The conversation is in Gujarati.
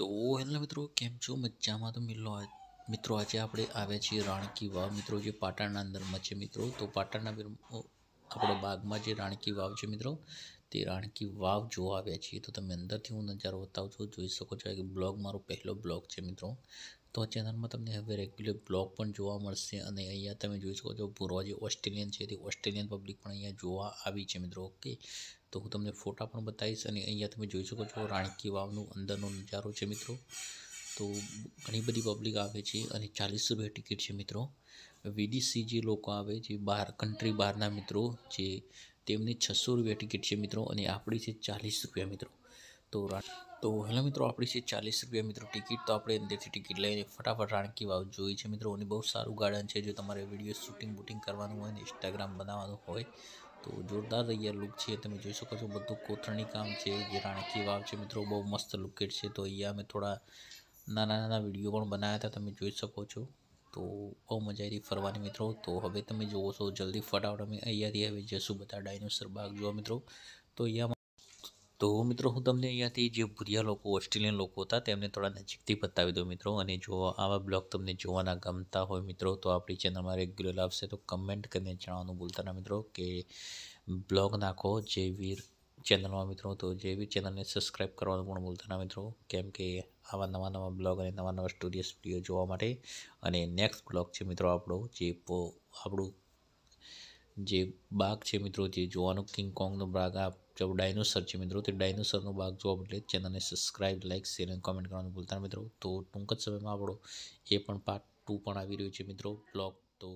તો હેલો મિત્રો કેમ છો મજામાં તો મિલો મિત્રો આજે આપણે આવ્યા છીએ રાણકી વાવ મિત્રો જે પાટણના અંદરમાં છે મિત્રો તો પાટણના આપણા બાગમાં જે રાણકી વાવ છે મિત્રો તે રાણકી વાવ જોવા આવ્યા છીએ તો તમે અંદરથી હું નજારો બતાવું છું જોઈ શકો છો કે બ્લોગ મારો પહેલો બ્લોગ છે મિત્રો તો આ ચેનલમાં તમને હવે રેગ્યુલર બ્લોગ પણ જોવા મળશે અને અહીંયા તમે જોઈ શકો છો પૂર્વા જે ઓસ્ટ્રેલિયન છે તે ઓસ્ટ્રેલિયન પબ્લિક પણ અહીંયા જોવા આવી છે મિત્રો ઓકે તો હું તમને ફોટા પણ બતાવીશ અને અહીંયા તમે જોઈ શકો છો રાણકી વાવનું અંદરનો નજારો છે મિત્રો તો ઘણી બધી પબ્લિક આવે છે અને ચાલીસ રૂપિયા ટિકિટ છે મિત્રો વિદેશી જે લોકો આવે જે બહાર કન્ટ્રી બહારના મિત્રો જે તેમની છસો રૂપિયા ટિકિટ છે મિત્રો અને આપણી છે ચાલીસ રૂપિયા મિત્રો તો તો હેલો મિત્રો આપણી છે ચાલીસ રૂપિયા મિત્રો ટિકિટ તો આપણે અંદરથી ટિકિટ લઈને ફટાફટ રાણકી વાવ જોઈ છે મિત્રો અને બહુ સારું ગાર્ડન છે જો તમારે વિડીયો શૂટિંગ બુટિંગ કરવાનું હોય ને ઇન્સ્ટાગ્રામ બનાવવાનું હોય તો જોરદાર અહીંયા લુક છે તમે જોઈ શકો છો બધું કોથરણી કામ છે જે રાણકી વાવ છે મિત્રો બહુ મસ્ત લુકેટ છે તો અહીંયા અમે થોડા નાના નાના વિડીયો પણ બનાવ્યા હતા તમે જોઈ શકો છો તો બહુ મજા આવી ફરવાની મિત્રો તો હવે તમે જુઓ છો જલ્દી ફટાફટ અમે અહીંયાથી હવે જશું બધા ડાયનોસર બાગ જોવા મિત્રો તો અહીંયા તો મિત્રો હું તમને અહીંયાથી જે ભૂરિયા લોકો ઓસ્ટ્રેલિયન લોકો હતા તેમને થોડા નજીકથી બતાવી દો મિત્રો અને જો આવા બ્લોગ તમને જોવાના ગમતા હોય મિત્રો તો આપણી ચેનલમાં રેગ્યુલર આવશે તો કમેન્ટ કરીને જણાવવાનું ભૂલતા ના મિત્રો કે બ્લોગ નાખો જે વીર ચેનલમાં મિત્રો તો જે વીર ચેનલને સબસ્ક્રાઈબ કરવાનું પણ ભૂલતા ના મિત્રો કેમ કે આવા નવા નવા બ્લોગ અને નવા નવા સ્ટોરીઝ વિડીયો જોવા માટે અને નેક્સ્ટ બ્લોગ છે મિત્રો આપણો જે આપણું જે બાગ છે મિત્રો જે જોવાનો કિંગ કોંગનો બાગ આ જો ડાયનોસર છે મિત્રો તે ડાયનોસરનો ભાગ જોવા માટે ચેનલને સબસ્ક્રાઇબ લાઇક શેર અને કોમેન્ટ કરવાનું ભૂલતા મિત્રો તો ટૂંક જ સમયમાં આપણો એ પણ પાર્ટ ટુ પણ આવી રહ્યું છે મિત્રો બ્લોક તો